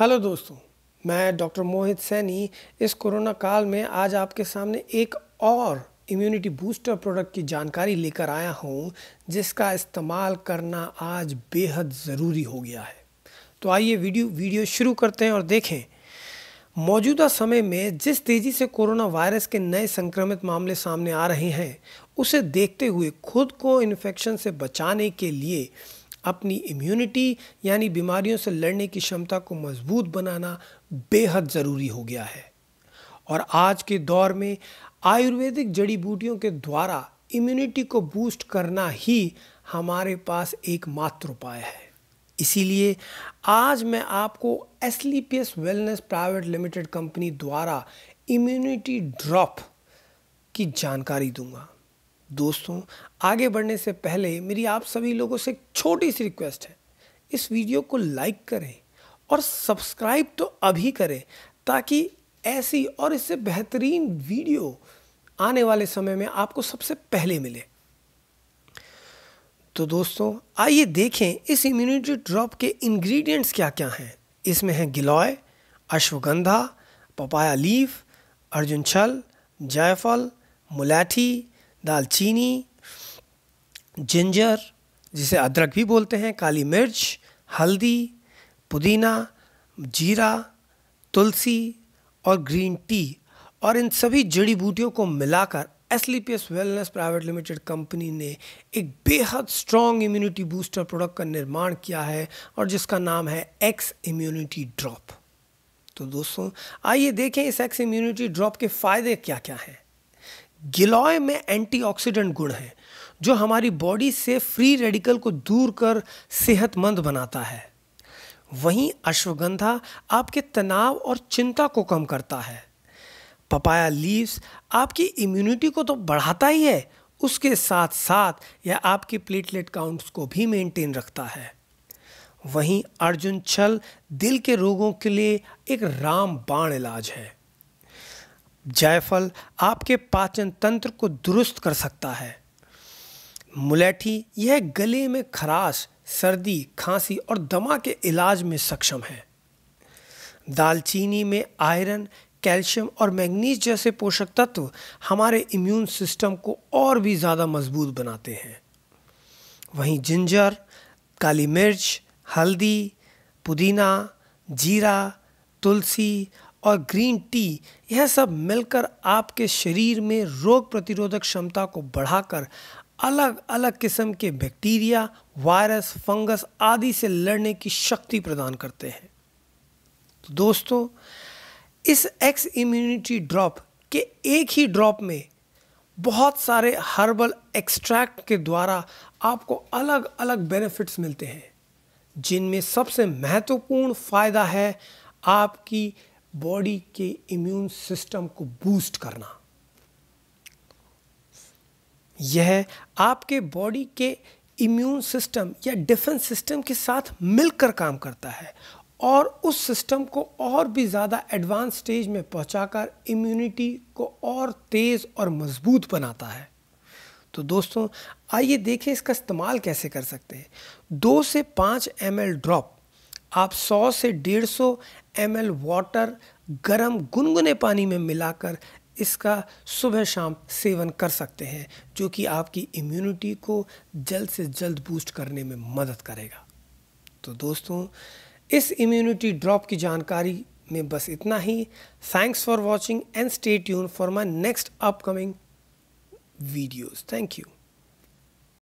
hello दोस्तों मैं doctor मोहित सैनी इस कोरोना काल में आज आपके सामने एक और इम्यूनिटी बूस्टर प्रोडक्ट की जानकारी लेकर आया हूँ जिसका इस्तेमाल करना आज बेहद ज़रूरी हो गया है तो आइए वीडियो वीडियो शुरू करते हैं और देखें मौजूदा समय में जिस तेज़ी से कोरोना वायरस के नए संक्रमित मामले सामने आ रहे हैं उसे देखते हुए खुद को इन्फेक्शन से बचाने के लिए अपनी इम्यूनिटी यानी बीमारियों से लड़ने की क्षमता को मजबूत बनाना बेहद ज़रूरी हो गया है और आज के दौर में आयुर्वेदिक जड़ी बूटियों के द्वारा इम्यूनिटी को बूस्ट करना ही हमारे पास एकमात्र उपाय है इसीलिए आज मैं आपको S wellness private limited company द्वारा इम्यूनिटी ड्रॉप की जानकारी दूंगा दोस्तों आगे बढ़ने से पहले मेरी आप सभी लोगों से एक छोटी सी रिक्वेस्ट है इस वीडियो को लाइक करें और सब्सक्राइब तो अभी करें ताकि ऐसी और इससे बेहतरीन वीडियो आने वाले समय में आपको सबसे पहले मिले तो दोस्तों आइए देखें इस इम्यूनिटी ड्रॉप के इंग्रेडिएंट्स क्या क्या हैं इसमें हैं गिलॉय अश्वगंधा पपाया लीफ अर्जुन छल जायफल मुलाठी दालचीनी जिंजर जिसे अदरक भी बोलते हैं काली मिर्च हल्दी पुदीना जीरा तुलसी और ग्रीन टी और इन सभी जड़ी बूटियों को मिलाकर S wellness private limited company ने एक बेहद स्ट्रॉन्ग इम्यूनिटी बूस्टर प्रोडक्ट का निर्माण किया है और जिसका नाम है एक्स इम्यूनिटी ड्रॉप तो दोस्तों आइए देखें इस एक्स इम्यूनिटी ड्रॉप के फ़ायदे क्या क्या हैं गिलॉय में एंटीऑक्सीडेंट गुण है जो हमारी बॉडी से फ्री रेडिकल को दूर कर सेहतमंद बनाता है वहीं अश्वगंधा आपके तनाव और चिंता को कम करता है पपाया लीव्स आपकी इम्यूनिटी को तो बढ़ाता ही है उसके साथ साथ यह आपके प्लेटलेट काउंट्स को भी मेंटेन रखता है वहीं अर्जुन छल दिल के रोगों के लिए एक रामबाण इलाज है जायफल आपके पाचन तंत्र को दुरुस्त कर सकता है मुलैठी यह गले में खराश सर्दी खांसी और दमा के इलाज में सक्षम है दालचीनी में आयरन कैल्शियम और मैग्नीज जैसे पोषक तत्व हमारे इम्यून सिस्टम को और भी ज़्यादा मजबूत बनाते हैं वहीं जिंजर काली मिर्च हल्दी पुदीना जीरा तुलसी और ग्रीन टी यह सब मिलकर आपके शरीर में रोग प्रतिरोधक क्षमता को बढ़ाकर अलग अलग किस्म के बैक्टीरिया वायरस फंगस आदि से लड़ने की शक्ति प्रदान करते हैं तो दोस्तों इस एक्स इम्यूनिटी ड्रॉप के एक ही ड्रॉप में बहुत सारे हर्बल एक्सट्रैक्ट के द्वारा आपको अलग अलग बेनिफिट्स मिलते हैं जिनमें सबसे महत्वपूर्ण फ़ायदा है आपकी बॉडी के इम्यून सिस्टम को बूस्ट करना यह आपके बॉडी के इम्यून सिस्टम या डिफेंस सिस्टम के साथ मिलकर काम करता है और उस सिस्टम को और भी ज़्यादा एडवांस स्टेज में पहुंचाकर इम्यूनिटी को और तेज़ और मजबूत बनाता है तो दोस्तों आइए देखें इसका इस्तेमाल कैसे कर सकते हैं दो से पाँच एम ड्रॉप आप 100 से 150 एम वाटर गर्म गुनगुने पानी में मिलाकर इसका सुबह शाम सेवन कर सकते हैं जो कि आपकी इम्यूनिटी को जल्द से जल्द बूस्ट करने में मदद करेगा तो दोस्तों इस इम्यूनिटी ड्रॉप की जानकारी में बस इतना ही thanks for watching and stay tune for my next upcoming videos thank you